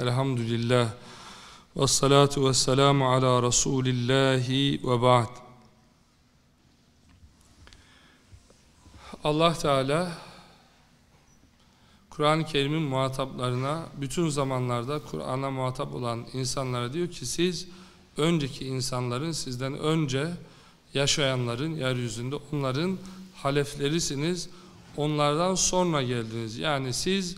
Elhamdülillah. Ve salatu ve selamu ala Resulillahi ve ba'd. Allah Teala Kur'an-ı Kerim'in muhataplarına bütün zamanlarda Kur'an'a muhatap olan insanlara diyor ki siz önceki insanların sizden önce yaşayanların yeryüzünde onların haleflerisiniz. Onlardan sonra geldiniz. Yani siz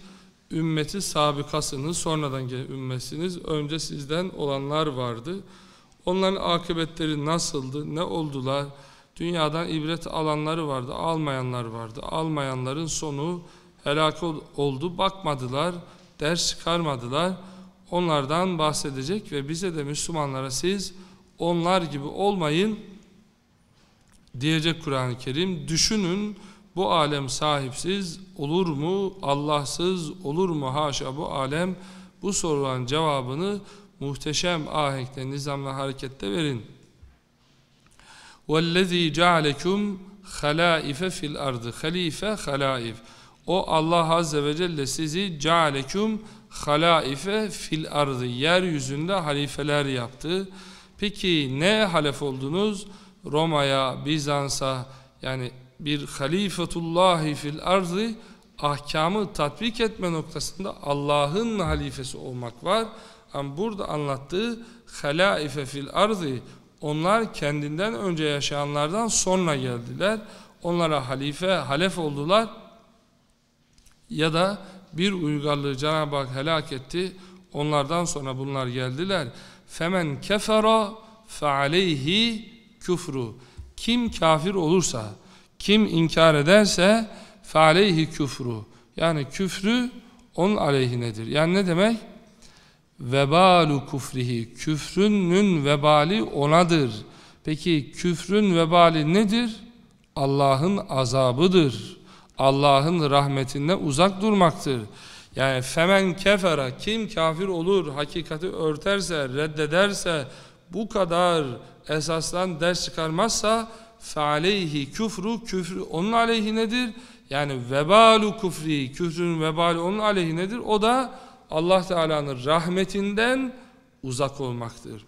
ümmeti sabıkasınız sonradan gelen ümmetsiniz, önce sizden olanlar vardı. Onların akıbetleri nasıldı, ne oldular? Dünyadan ibret alanları vardı, almayanlar vardı. Almayanların sonu helak oldu, bakmadılar, ders çıkarmadılar. Onlardan bahsedecek ve bize de Müslümanlara siz onlar gibi olmayın diyecek Kur'an-ı Kerim. Düşünün, bu alem sahipsiz olur mu, Allahsız olur mu haşa bu alem? Bu sorulan cevabını muhteşem ahenkle, nizamla harekette verin. وَالَّذ۪ي جَعَلَكُمْ خَلَائِفَ فِي الْاَرْضِ Halife, halaif. O Allah Azze ve Celle sizi cealeküm halaife fil ardı. Yeryüzünde halifeler yaptı. Peki ne halef oldunuz? Roma'ya, Bizans'a yani bir halifetullahi fil arzi ahkamı tatbik etme noktasında Allah'ın halifesi olmak var. Ama burada anlattığı halaife fil arzi onlar kendinden önce yaşayanlardan sonra geldiler. Onlara halife, halef oldular. Ya da bir uygarlığı Cenab-ı Hak helak etti. Onlardan sonra bunlar geldiler. Femen kefera fe aleyhi küfru. Kim kafir olursa kim inkar ederse فَعَلَيْهِ küfru. Yani küfrü onun aleyhinedir. Yani ne demek? Vebalu küfrihi Küfrünün vebali onadır. Peki küfrün vebali nedir? Allah'ın azabıdır. Allah'ın rahmetinden uzak durmaktır. Yani femen kefera kim kafir olur, hakikati örterse, reddederse, bu kadar esasdan ders çıkarmazsa fealeyhi küfrü, küfrü onun aleyhinedir. Yani vebalu küfri küfrün vebali onun aleyhinedir. O da Allah Teala'nın rahmetinden uzak olmaktır.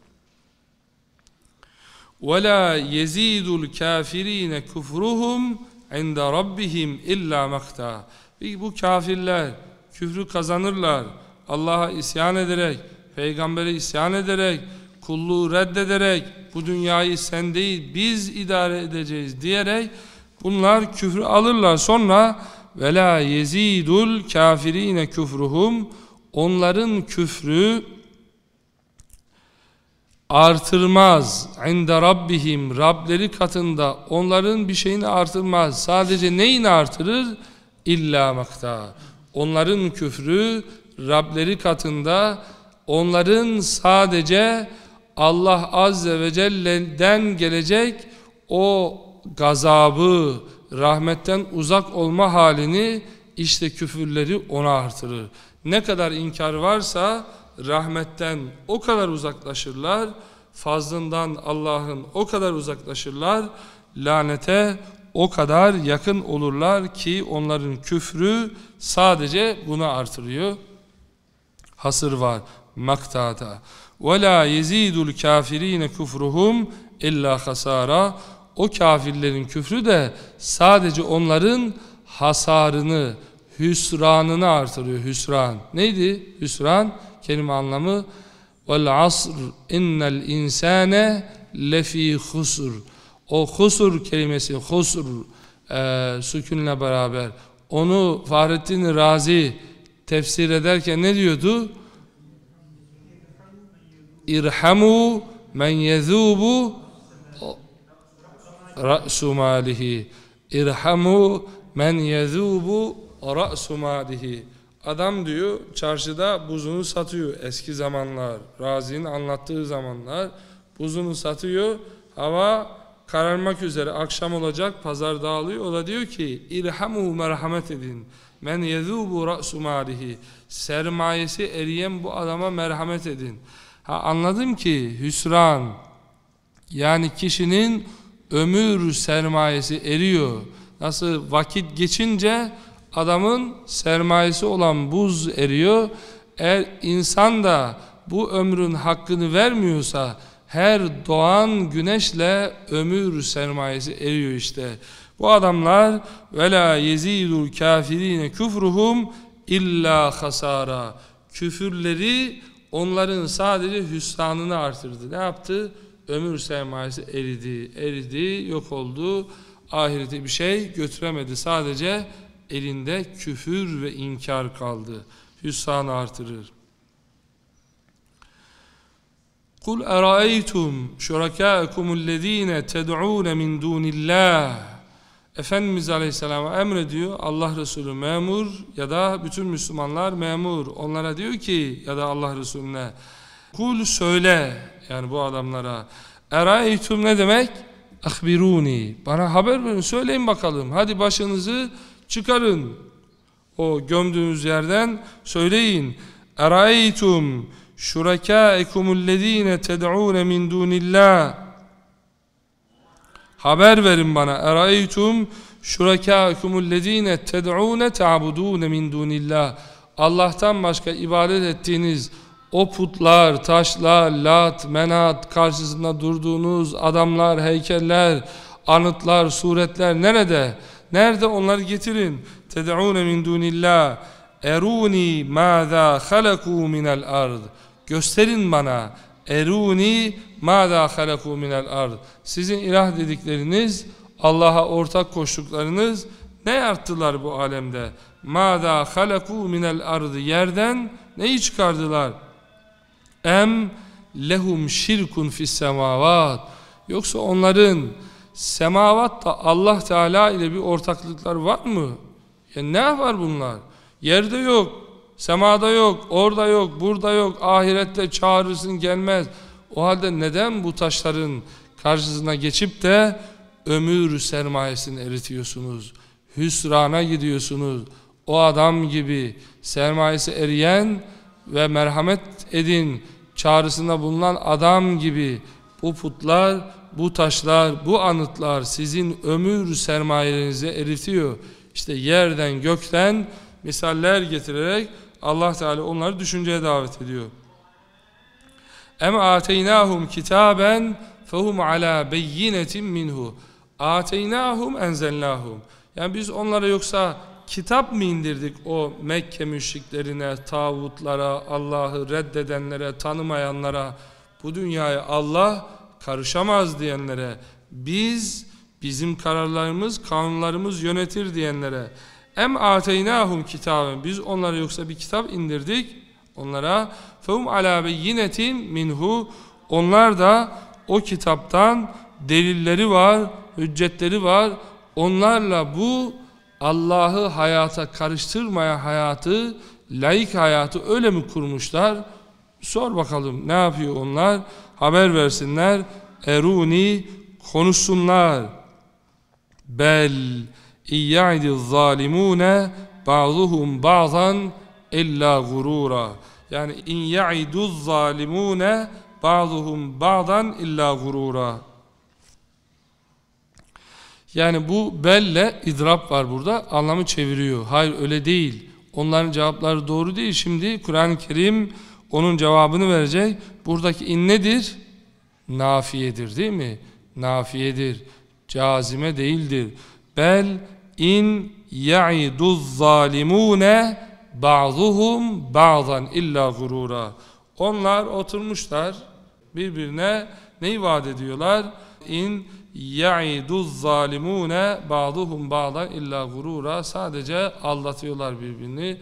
وَلَا يَز۪يدُ الْكَافِر۪ينَ كُفْرُهُمْ عِنْدَ رَبِّهِمْ illa مَقْتَى Bu kafirler küfrü kazanırlar. Allah'a isyan ederek, peygambere isyan ederek, kulluğu reddederek bu dünyayı sen değil biz idare edeceğiz diyerek bunlar küfrü alırlar. Sonra ve la yezidul kafirine küfruhum onların küfrü artırmaz. İnde rabbihim Rableri katında onların bir şeyini artırmaz. Sadece neyini artırır? illa makta. Onların küfrü Rableri katında onların sadece Allah Azze ve Celle'den gelecek o gazabı, rahmetten uzak olma halini işte küfürleri ona artırır. Ne kadar inkar varsa rahmetten o kadar uzaklaşırlar, fazlından Allah'ın o kadar uzaklaşırlar, lanete o kadar yakın olurlar ki onların küfrü sadece buna artırıyor. Hasır var maktata. Ve la yezidul kafirine küfruhum illa hasara. O kafirlerin küfrü de sadece onların hasarını, hüsranını artırıyor. Hüsran. Neydi? Hüsran kelime anlamı vel asr innel insane lefi husr. O husur kelimesi husur e, sükunla beraber onu Fahrettin Razi tefsir ederken ne diyordu? irhamu men yezubu ra'su malihi irhamu men yezubu ra'su malihi adam diyor çarşıda buzunu satıyor eski zamanlar Razi'nin anlattığı zamanlar buzunu satıyor hava kararmak üzere akşam olacak pazar dağılıyor o da diyor ki irhamu merhamet edin men yezubu ra'su malihi sermayesi eriyen bu adama merhamet edin Ha, anladım ki hüsran yani kişinin ömür sermayesi eriyor. Nasıl vakit geçince adamın sermayesi olan buz eriyor. Eğer insan da bu ömrün hakkını vermiyorsa her doğan güneşle ömür sermayesi eriyor işte. Bu adamlar vela yezidul kafirine küfruhum illa hasara. Küfürleri onların sadece hüsranını artırdı. Ne yaptı? Ömür sermayesi eridi, eridi, yok oldu. Ahirete bir şey götüremedi. Sadece elinde küfür ve inkar kaldı. Hüsranı artırır. قُلْ Kul شُرَكَاءَكُمُ şurakâkumul تَدْعُونَ ted'ûne دُونِ dûnillâh Efendimiz Aleyhisselam'a emrediyor Allah Resulü memur ya da bütün Müslümanlar memur onlara diyor ki ya da Allah Resulüne kul söyle yani bu adamlara eraytum ne demek akbiruni bana haber verin söyleyin bakalım hadi başınızı çıkarın o gömdüğünüz yerden söyleyin eraytum şurakaikumul lezine ted'un min dunillah Haber verin bana. Eraytum şurakâkumullezîne ted'ûne te'abudûne min dûnillah. Allah'tan başka ibadet ettiğiniz o putlar, taşlar, lat, menat, karşısında durduğunuz adamlar, heykeller, anıtlar, suretler nerede? Nerede onları getirin? Ted'ûne min dûnillah. Eruni mâzâ halakû minel ard. Gösterin bana Eruni ma da halakû minel ard. Sizin ilah dedikleriniz, Allah'a ortak koştuklarınız ne yaptılar bu alemde? da halakû minel ardı. Yerden neyi çıkardılar? Em lehum şirkun fis semavat. Yoksa onların semavatta Allah Teala ile bir ortaklıklar var mı? Ya ne var bunlar? Yerde yok, Semada yok, orada yok, burada yok, ahirette çağırırsın gelmez. O halde neden bu taşların karşısına geçip de ömür sermayesini eritiyorsunuz? Hüsrana gidiyorsunuz. O adam gibi sermayesi eriyen ve merhamet edin çağrısında bulunan adam gibi bu putlar, bu taşlar, bu anıtlar sizin ömür sermayenizi eritiyor. İşte yerden gökten misaller getirerek Allah Teala onları düşünceye davet ediyor. Em ateynahum kitaben fehum ala beyinetin minhu. Ateynahum enzelnahum. Yani biz onlara yoksa kitap mı indirdik o Mekke müşriklerine, tağutlara, Allah'ı reddedenlere, tanımayanlara, bu dünyaya Allah karışamaz diyenlere, biz, bizim kararlarımız, kanunlarımız yönetir diyenlere, Em ateynahum kitaben biz onlara yoksa bir kitap indirdik onlara fehum ala beyinetin minhu onlar da o kitaptan delilleri var, hüccetleri var. Onlarla bu Allah'ı hayata karıştırmaya hayatı, laik hayatı öyle mi kurmuşlar? Sor bakalım ne yapıyor onlar? Haber versinler. Eruni konuşsunlar. Bel İyyâidil zalimûne ba'duhum ba'dan illa gurura. Yani in ya'iduz zalimune ba'duhum ba'dan illa gurura. Yani bu belle idrap var burada. Anlamı çeviriyor. Hayır öyle değil. Onların cevapları doğru değil. Şimdi Kur'an-ı Kerim onun cevabını verecek. Buradaki in nedir? Nafiyedir değil mi? Nafiyedir. Cazime değildir. Bel in ya'iduz zalimune ba'zuhum ba'zan illa gurura. Onlar oturmuşlar birbirine neyi vaat ediyorlar? İn ya'iduz zalimune ba'duhum bazan illa gurura. Sadece aldatıyorlar birbirini.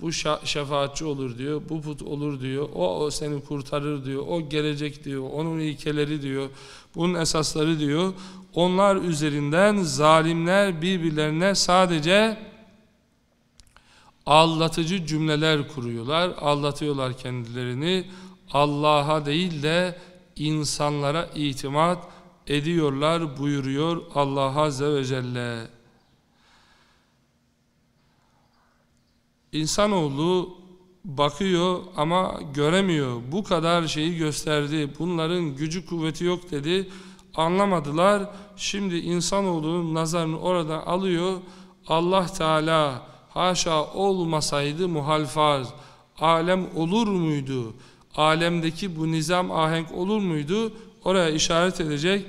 Bu şefaatçi olur diyor, bu put olur diyor, o, o seni kurtarır diyor, o gelecek diyor, onun ilkeleri diyor, bunun esasları diyor onlar üzerinden zalimler birbirlerine sadece aldatıcı cümleler kuruyorlar. aldatıyorlar kendilerini. Allah'a değil de insanlara itimat ediyorlar buyuruyor Allah Azze ve Celle. İnsanoğlu bakıyor ama göremiyor. Bu kadar şeyi gösterdi. Bunların gücü kuvveti yok dedi anlamadılar. Şimdi insanoğlunun nazarını oradan alıyor. Allah Teala haşa olmasaydı muhalfaz alem olur muydu? Alemdeki bu nizam ahenk olur muydu? Oraya işaret edecek.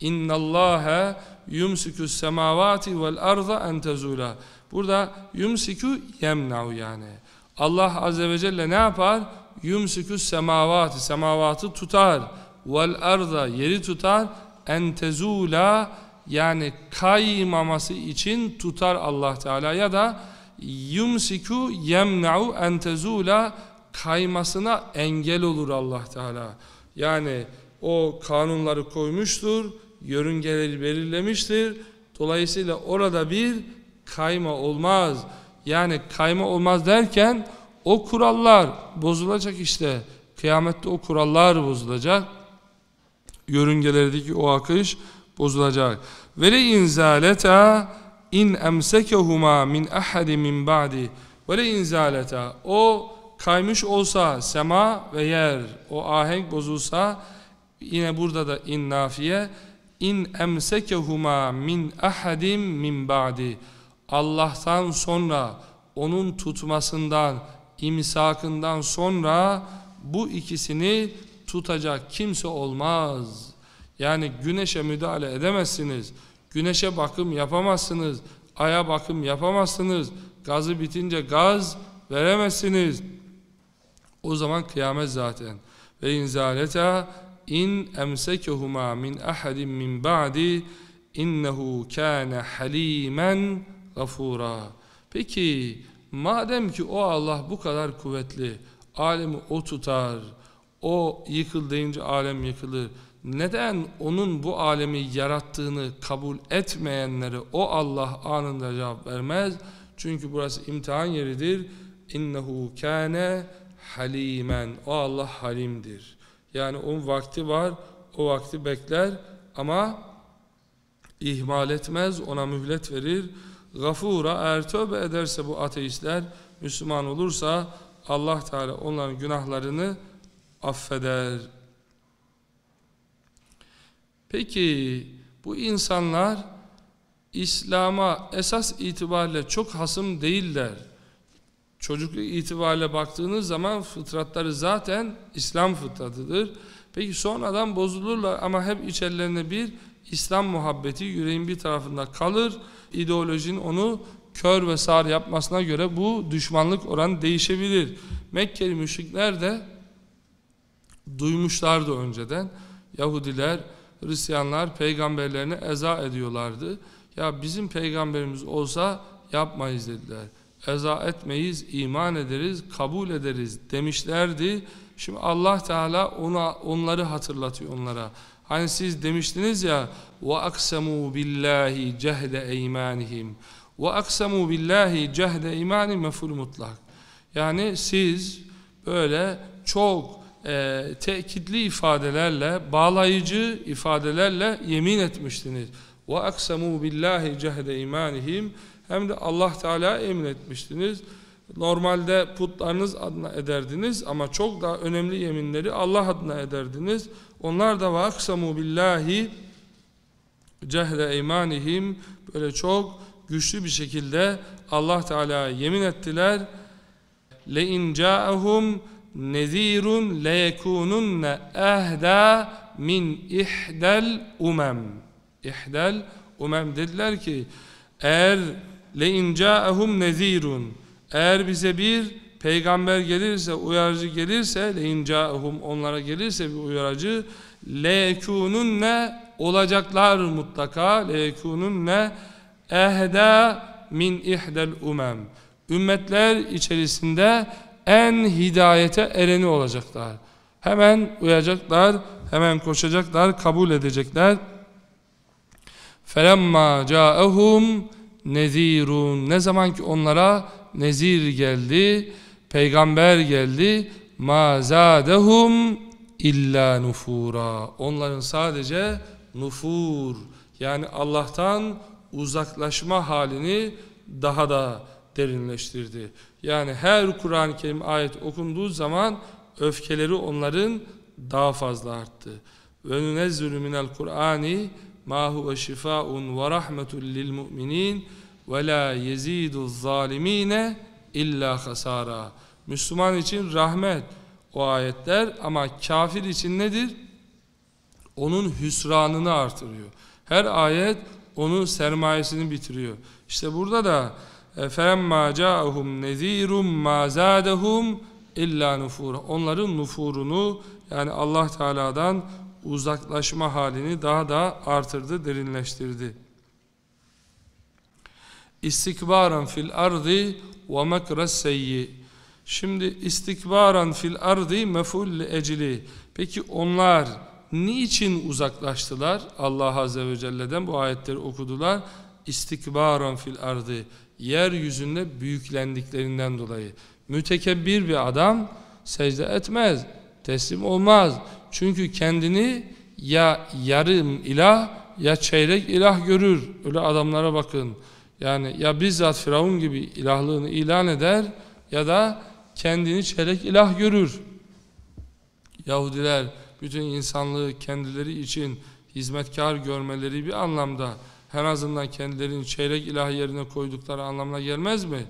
İnna Allaha yumsiku semavati vel arda en tezula. Burada yumsiku yemnau yani. Allah azze ve celle ne yapar? Yumsiku semavati. Semavatı tutar vel arda yeri tutar entezula yani kaymaması için tutar Allah Teala ya da yumsiku yemna'u entezula kaymasına engel olur Allah Teala. Yani o kanunları koymuştur, yörüngeleri belirlemiştir. Dolayısıyla orada bir kayma olmaz. Yani kayma olmaz derken o kurallar bozulacak işte. Kıyamette o kurallar bozulacak yörüngelerdeki o akış bozulacak. Ve le inzaleta in emsekehuma min ahadi min ba'di ve le inzaleta o kaymış olsa sema ve yer o ahenk bozulsa yine burada da in nafiye in emsekehuma min ahadim min ba'di Allah'tan sonra onun tutmasından imsakından sonra bu ikisini tutacak kimse olmaz. Yani güneşe müdahale edemezsiniz. Güneşe bakım yapamazsınız. Aya bakım yapamazsınız. Gazı bitince gaz veremezsiniz. O zaman kıyamet zaten. Ve inzalete in emsekehuma min ahadin min ba'di innehu kana halimen gafura. Peki madem ki o Allah bu kadar kuvvetli, alemi o tutar, o yıkıl deyince alem yıkılır. Neden onun bu alemi yarattığını kabul etmeyenlere o Allah anında cevap vermez? Çünkü burası imtihan yeridir. İnnehu kâne halimen. O Allah halimdir. Yani onun vakti var. O vakti bekler ama ihmal etmez. Ona mühlet verir. Gafura eğer tövbe ederse bu ateistler Müslüman olursa Allah Teala onların günahlarını affeder. Peki bu insanlar İslam'a esas itibariyle çok hasım değiller. Çocukluk itibariyle baktığınız zaman fıtratları zaten İslam fıtratıdır. Peki sonradan bozulurlar ama hep içerilerinde bir İslam muhabbeti yüreğin bir tarafında kalır. İdeolojinin onu kör ve sağır yapmasına göre bu düşmanlık oranı değişebilir. Mekkeli müşrikler de duymuşlardı önceden. Yahudiler, Hristiyanlar peygamberlerini eza ediyorlardı. Ya bizim peygamberimiz olsa yapmayız dediler. Eza etmeyiz, iman ederiz, kabul ederiz demişlerdi. Şimdi Allah Teala ona, onları hatırlatıyor onlara. Hani siz demiştiniz ya ve aksamu billahi cehde eymanihim. Ve aksamu billahi cehde imani meful mutlak. Yani siz böyle çok e, tekitli ifadelerle, bağlayıcı ifadelerle yemin etmiştiniz. وَاَقْسَمُوا بِاللّٰهِ جَهْدَ اِمَانِهِمْ Hem de Allah Teala emin etmiştiniz. Normalde putlarınız adına ederdiniz ama çok daha önemli yeminleri Allah adına ederdiniz. Onlar da وَاَقْسَمُوا بِاللّٰهِ cehre imanihim böyle çok güçlü bir şekilde Allah Teala'ya yemin ettiler. Le in ca'ahum nezirun leyekununne ehda min ihdel umem ihdel umem dediler ki eğer le inca'ahum nezirun eğer bize bir peygamber gelirse uyarıcı gelirse le inca'ahum onlara gelirse bir uyarıcı leyekununne olacaklar mutlaka leyekununne ehda min ihdel umem ümmetler içerisinde en hidayete ereni olacaklar. Hemen uyacaklar, hemen koşacaklar, kabul edecekler. فَلَمَّا جَاءَهُمْ nezirun ne zaman ki onlara nezir geldi peygamber geldi mazadehum illa nufura onların sadece nufur yani Allah'tan uzaklaşma halini daha da derinleştirdi. Yani her Kur'an-ı Kerim ayet okunduğu zaman öfkeleri onların daha fazla arttı. Ve nünezzülü minel Kur'ani ma huve şifaun ve rahmetul lil mu'minin ve la yezidu zalimine illa hasara. Müslüman için rahmet o ayetler ama kafir için nedir? Onun hüsranını artırıyor. Her ayet onun sermayesini bitiriyor. İşte burada da فَاَمَّا جَاءَهُمْ نَذ۪يرٌ مَا زَادَهُمْ illa nufur. Onların nufurunu yani Allah Teala'dan uzaklaşma halini daha da artırdı, derinleştirdi. İstikbaran fil ardi ve mekres Şimdi istikbaran fil ardi meful ecili. Peki onlar niçin uzaklaştılar? Allah Azze ve Celle'den bu ayetleri okudular. İstikbaran fil ardi yeryüzünde büyüklendiklerinden dolayı. Mütekebbir bir adam secde etmez, teslim olmaz. Çünkü kendini ya yarım ilah ya çeyrek ilah görür. Öyle adamlara bakın. Yani ya bizzat Firavun gibi ilahlığını ilan eder ya da kendini çeyrek ilah görür. Yahudiler bütün insanlığı kendileri için hizmetkar görmeleri bir anlamda en azından kendilerini çeyrek ilahi yerine koydukları anlamına gelmez mi?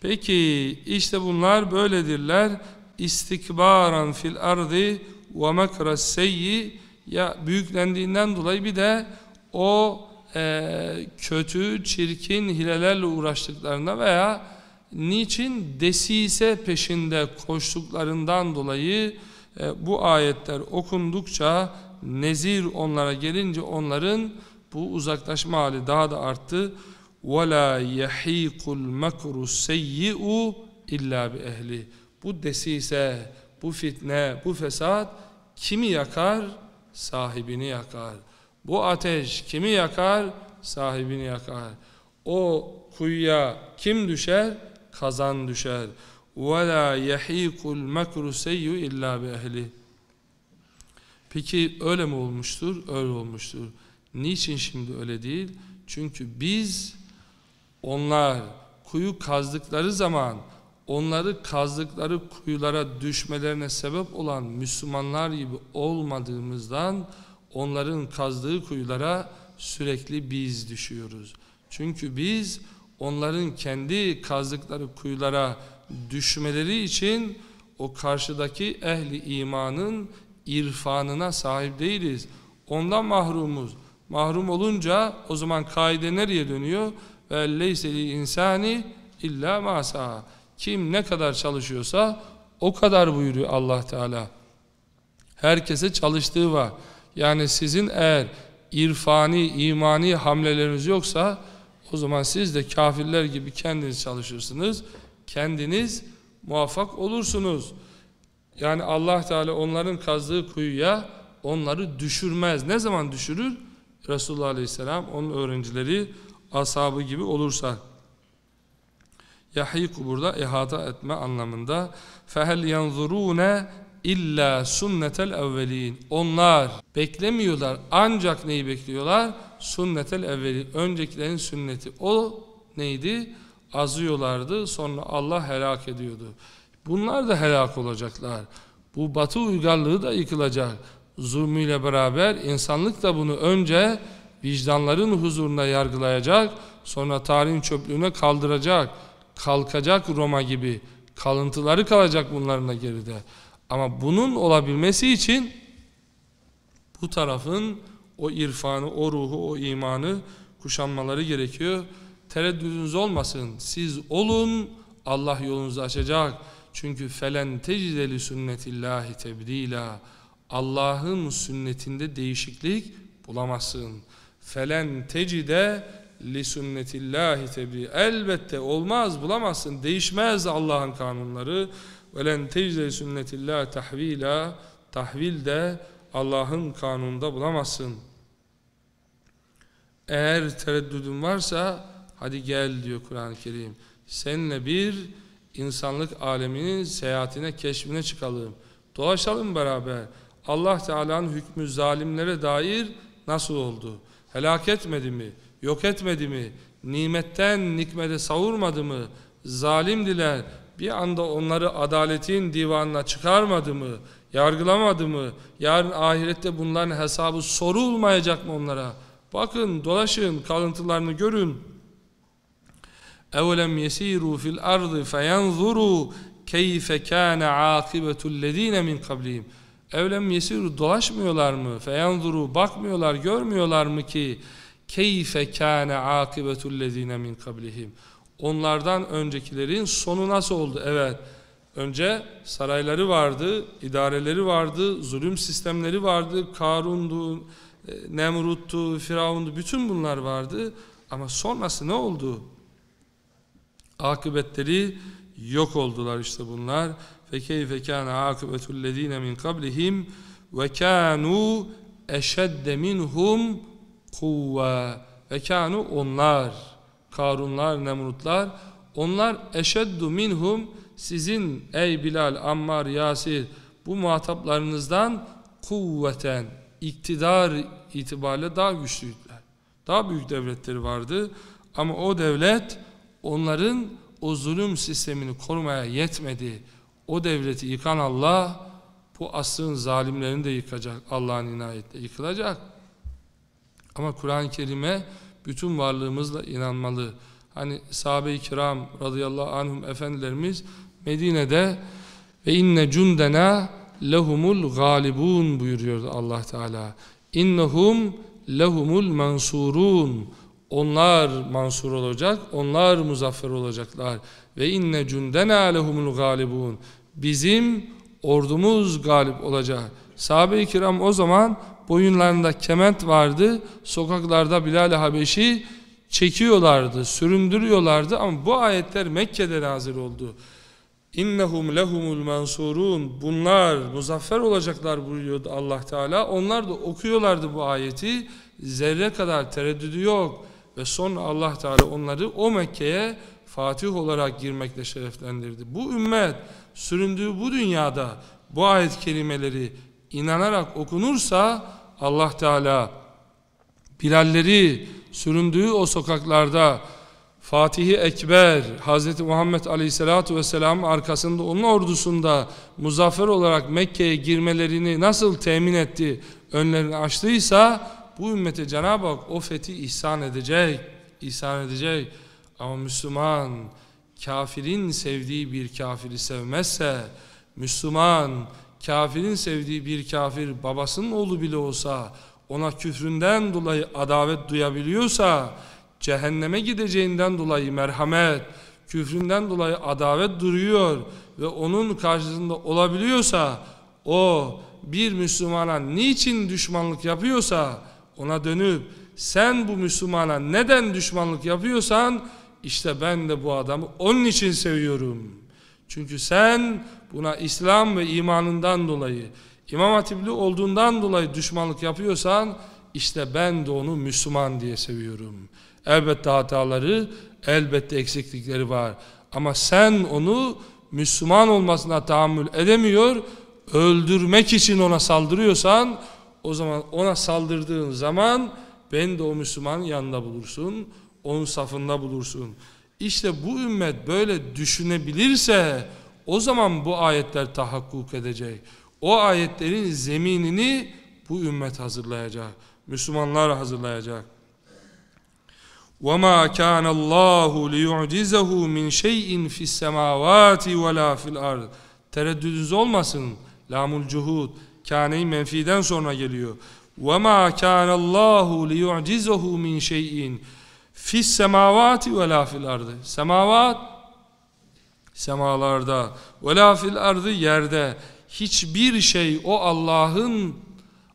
Peki işte bunlar böyledirler. İstikbaran fil ardi ve mekras ya büyüklendiğinden dolayı bir de o e, kötü, çirkin hilelerle uğraştıklarına veya niçin desise peşinde koştuklarından dolayı e, bu ayetler okundukça nezir onlara gelince onların bu uzaklaşma hali daha da arttı. وَلَا يَح۪يقُ الْمَكْرُ السَّيِّئُ اِلَّا بِاَهْلِ Bu desise, bu fitne, bu fesat kimi yakar? Sahibini yakar. Bu ateş kimi yakar? Sahibini yakar. O kuyuya kim düşer? Kazan düşer. وَلَا يَح۪يقُ الْمَكْرُ السَّيِّئُ اِلَّا بِاَهْلِ Peki öyle mi olmuştur? Öyle olmuştur. Niçin şimdi öyle değil? Çünkü biz onlar kuyu kazdıkları zaman onları kazdıkları kuyulara düşmelerine sebep olan Müslümanlar gibi olmadığımızdan onların kazdığı kuyulara sürekli biz düşüyoruz. Çünkü biz onların kendi kazdıkları kuyulara düşmeleri için o karşıdaki ehli imanın irfanına sahip değiliz. Ondan mahrumuz mahrum olunca o zaman kaide nereye dönüyor? Leyseli insani illa masa. Kim ne kadar çalışıyorsa o kadar buyuruyor Allah Teala. Herkese çalıştığı var. Yani sizin eğer irfani, imani hamleleriniz yoksa o zaman siz de kafirler gibi kendiniz çalışırsınız. Kendiniz muvaffak olursunuz. Yani Allah Teala onların kazdığı kuyuya onları düşürmez. Ne zaman düşürür? Resulullah Aleyhisselam onun öğrencileri ashabı gibi olursa yahiku burada ihata etme anlamında fehel yanzurune illa sünnetel evvelin onlar beklemiyorlar ancak neyi bekliyorlar sünnetel evveli öncekilerin sünneti o neydi azıyorlardı sonra Allah helak ediyordu bunlar da helak olacaklar bu batı uygarlığı da yıkılacak zulmüyle beraber insanlık da bunu önce vicdanların huzuruna yargılayacak, sonra tarihin çöplüğüne kaldıracak, kalkacak Roma gibi. Kalıntıları kalacak bunların da geride. Ama bunun olabilmesi için bu tarafın o irfanı, o ruhu, o imanı kuşanmaları gerekiyor. Tereddüdünüz olmasın. Siz olun, Allah yolunuzu açacak. Çünkü felen tecdeli sünnetillahi tebdila. Allah'ın sünnetinde değişiklik bulamazsın. Felen tecide li sünnetillahi tebi. Elbette olmaz bulamazsın. Değişmez Allah'ın kanunları. Ve len tecide sünnetillah tahvila. Tahvil de Allah'ın kanununda bulamazsın. Eğer tereddüdün varsa hadi gel diyor Kur'an-ı Kerim. Seninle bir insanlık aleminin seyahatine, keşfine çıkalım. Dolaşalım beraber. Allah Teala'nın hükmü zalimlere dair nasıl oldu? Helak etmedi mi? Yok etmedi mi? Nimetten nikmede savurmadı mı? Zalimdiler bir anda onları adaletin divanına çıkarmadı mı? Yargılamadı mı? Yarın ahirette bunların hesabı sorulmayacak mı onlara? Bakın, dolaşın, kalıntılarını görün. اَوَلَمْ يَس۪يرُوا فِي الْاَرْضِ فَيَنْظُرُوا كَيْفَ كَانَ عَاقِبَةُ الَّذ۪ينَ مِنْ قَبْلِهِمْ evlem yesiru dolaşmıyorlar mı? Feyanzuru bakmıyorlar, görmüyorlar mı ki keyfe kâne akibetullezîne min kablihim. Onlardan öncekilerin sonu nasıl oldu? Evet. Önce sarayları vardı, idareleri vardı, zulüm sistemleri vardı, Karun'du, e, Nemrut'tu, Firavun'du, bütün bunlar vardı. Ama sonrası ne oldu? Akıbetleri yok oldular işte bunlar. فَكَيْفَ كَانَ عَاقِبَةُ الَّذ۪ينَ مِنْ قَبْلِهِمْ وَكَانُوا اَشَدَّ مِنْهُمْ قُوَّةً وَكَانُوا onlar Karunlar, Nemrutlar onlar eşeddu minhum sizin ey Bilal, Ammar, Yasir bu muhataplarınızdan kuvveten, iktidar itibariyle daha güçlüydüler. Daha büyük devletleri vardı ama o devlet onların o zulüm sistemini korumaya yetmedi. O devleti yıkan Allah bu asrın zalimlerini de yıkacak. Allah'ın inayetle yıkılacak. Ama Kur'an-ı Kerim'e bütün varlığımızla inanmalı. Hani sahabe-i kiram radıyallahu anhum efendilerimiz Medine'de ve inne cundena lehumul galibun buyuruyordu Allah Teala. İnnehum lehumul mansurun. Onlar mansur olacak, onlar muzaffer olacaklar. Ve inne cundena lehumul galibun. Bizim ordumuz galip olacak. Sahabe-i kiram o zaman boyunlarında kement vardı. Sokaklarda Bilal-i Habeşi çekiyorlardı, süründürüyorlardı ama bu ayetler Mekke'de nazil oldu. İnnehum lehumul mansurun. Bunlar muzaffer olacaklar buyuruyordu Allah Teala. Onlar da okuyorlardı bu ayeti. Zerre kadar tereddüdü yok ve sonra Allah Teala onları o Mekke'ye fatih olarak girmekle şereflendirdi. Bu ümmet süründüğü bu dünyada bu ayet kelimeleri inanarak okunursa Allah Teala Bilalleri süründüğü o sokaklarda Fatih-i Ekber Hz. Muhammed Aleyhisselatü Vesselam arkasında onun ordusunda muzaffer olarak Mekke'ye girmelerini nasıl temin etti önlerini açtıysa bu ümmete Cenab-ı Hak o fethi ihsan edecek ihsan edecek ama Müslüman kafirin sevdiği bir kafiri sevmezse, Müslüman kafirin sevdiği bir kafir babasının oğlu bile olsa ona küfründen dolayı adavet duyabiliyorsa cehenneme gideceğinden dolayı merhamet, küfründen dolayı adavet duruyor ve onun karşısında olabiliyorsa o bir Müslümana niçin düşmanlık yapıyorsa ona dönüp sen bu Müslümana neden düşmanlık yapıyorsan işte ben de bu adamı onun için seviyorum. Çünkü sen buna İslam ve imanından dolayı, İmam Hatipli olduğundan dolayı düşmanlık yapıyorsan, işte ben de onu Müslüman diye seviyorum. Elbette hataları, elbette eksiklikleri var. Ama sen onu Müslüman olmasına tahammül edemiyor, öldürmek için ona saldırıyorsan, o zaman ona saldırdığın zaman, ben de o Müslümanın yanında bulursun onun safında bulursun. İşte bu ümmet böyle düşünebilirse o zaman bu ayetler tahakkuk edecek. O ayetlerin zeminini bu ümmet hazırlayacak. Müslümanlar hazırlayacak. وَمَا كَانَ اللّٰهُ لِيُعْجِزَهُ مِنْ شَيْءٍ فِي السَّمَاوَاتِ وَلَا فِي الْأَرْضِ Tereddüdünüz olmasın. Lamul cuhud. Kâne-i menfiden sonra geliyor. وَمَا كَانَ اللّٰهُ لِيُعْجِزَهُ مِنْ شَيْءٍ Fis semavati ve la fil ardı. Semavat semalarda ve la fil ardı yerde. Hiçbir şey o Allah'ın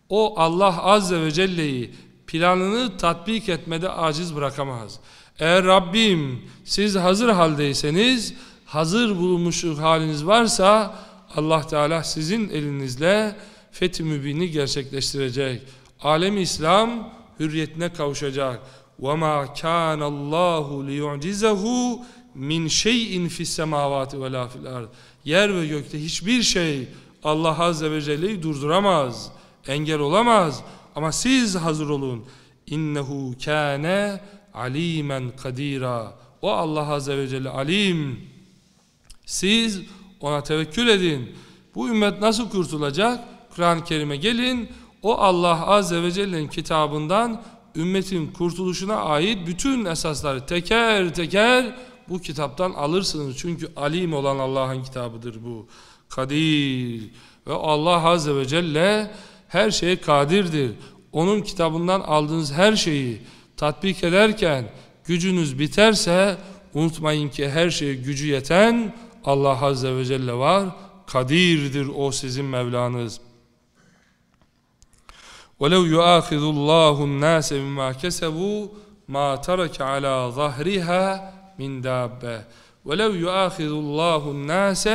o Allah azze ve celle'yi planını tatbik etmede aciz bırakamaz. Eğer Rabbim siz hazır haldeyseniz, hazır bulunmuş haliniz varsa Allah Teala sizin elinizle fethi mübini gerçekleştirecek. Alem İslam hürriyetine kavuşacak. وَمَا كَانَ اللّٰهُ لِيُعْجِزَهُ min şeyin fis semavati ve la fil ard. Yer ve gökte hiçbir şey Allah azze ve celle'yi durduramaz, engel olamaz. Ama siz hazır olun. İnnehu kâne alimen kadira. O Allah azze ve celle alim. Siz ona tevekkül edin. Bu ümmet nasıl kurtulacak? Kur'an-ı Kerim'e gelin. O Allah azze ve celle'nin kitabından ümmetin kurtuluşuna ait bütün esasları teker teker bu kitaptan alırsınız. Çünkü alim olan Allah'ın kitabıdır bu. Kadir ve Allah Azze ve Celle her şeye kadirdir. Onun kitabından aldığınız her şeyi tatbik ederken gücünüz biterse unutmayın ki her şeye gücü yeten Allah Azze ve Celle var. Kadirdir o sizin Mevlanız. وَلَوْ يُؤَاخِذُ اللّٰهُ النَّاسَ بِمَا كَسَبُوا مَا تَرَكَ عَلَى ظَهْرِهَا مِنْ دَابَّةِ وَلَوْ يُؤَاخِذُ اللّٰهُ النَّاسَ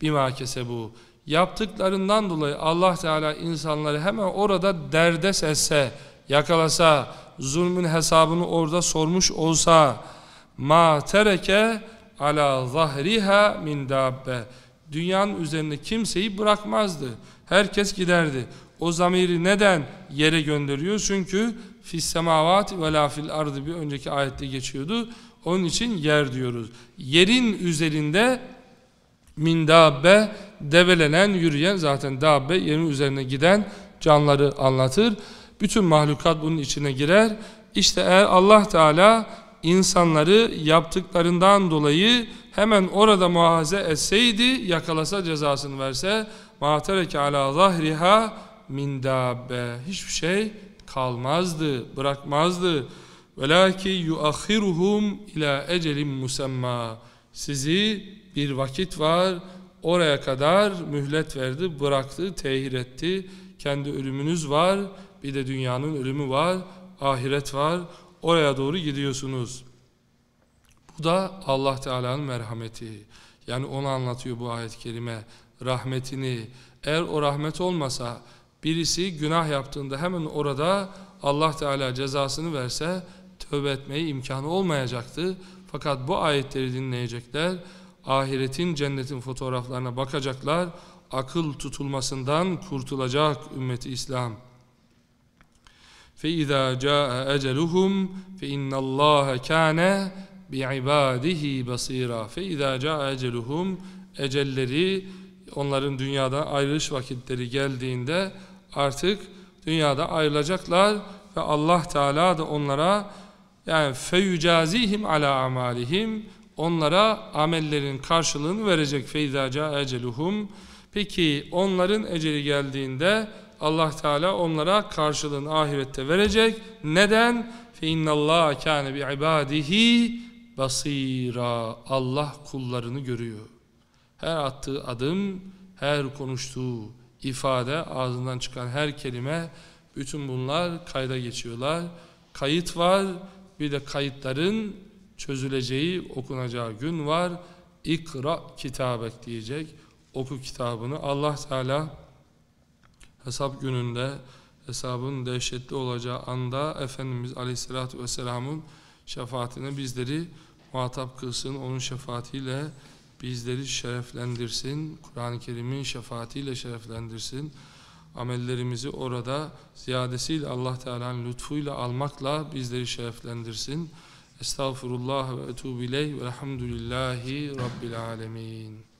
بِمَا كَسَبُوا Yaptıklarından dolayı Allah Teala insanları hemen orada derdest etse, yakalasa, zulmün hesabını orada sormuş olsa ma tereke ala zahriha min dabbe dünyanın üzerinde kimseyi bırakmazdı. Herkes giderdi. O zamiri neden yere gönderiyor? Çünkü fis semavat ve la fil ardı bir önceki ayette geçiyordu. Onun için yer diyoruz. Yerin üzerinde min dabbe develenen yürüyen zaten dabbe yerin üzerine giden canları anlatır. Bütün mahlukat bunun içine girer. İşte eğer Allah Teala insanları yaptıklarından dolayı hemen orada muhaze etseydi yakalasa cezasını verse ma tereke ala zahriha min dabbe hiçbir şey kalmazdı, bırakmazdı. Velaki yuahiruhum ila ecelin musamma. Sizi bir vakit var oraya kadar mühlet verdi, bıraktı, tehir etti. Kendi ölümünüz var, bir de dünyanın ölümü var, ahiret var. Oraya doğru gidiyorsunuz. Bu da Allah Teala'nın merhameti. Yani onu anlatıyor bu ayet-i kerime. Rahmetini. Eğer o rahmet olmasa birisi günah yaptığında hemen orada Allah Teala cezasını verse tövbe etmeye imkanı olmayacaktı. Fakat bu ayetleri dinleyecekler, ahiretin cennetin fotoğraflarına bakacaklar, akıl tutulmasından kurtulacak ümmeti İslam. فَاِذَا جَاءَ اَجَلُهُمْ فَاِنَّ اللّٰهَ كَانَ بِعِبَادِهِ بَصِيرًا فَاِذَا جَاءَ اَجَلُهُمْ Ecelleri, onların dünyadan ayrılış vakitleri geldiğinde artık dünyada ayrılacaklar ve Allah Teala da onlara yani feyucazihim ala amalihim onlara amellerin karşılığını verecek feyzaca eceluhum peki onların eceli geldiğinde Allah Teala onlara karşılığını ahirette verecek neden fe innallaha kâne bi ibadihi basira Allah kullarını görüyor her attığı adım her konuştuğu ifade, ağzından çıkan her kelime bütün bunlar kayda geçiyorlar. Kayıt var bir de kayıtların çözüleceği, okunacağı gün var. İkra kitabek diyecek. Oku kitabını. Allah Teala hesap gününde hesabın dehşetli olacağı anda Efendimiz Aleyhisselatü Vesselam'ın şefaatine bizleri muhatap kılsın. Onun şefaatiyle Bizleri şereflendirsin. Kur'an-ı Kerim'in şefaatiyle şereflendirsin. Amellerimizi orada ziyadesiyle Allah Teala'nın lütfuyla almakla bizleri şereflendirsin. Estağfurullah ve etûbü ve velhamdülillahi rabbil alemin.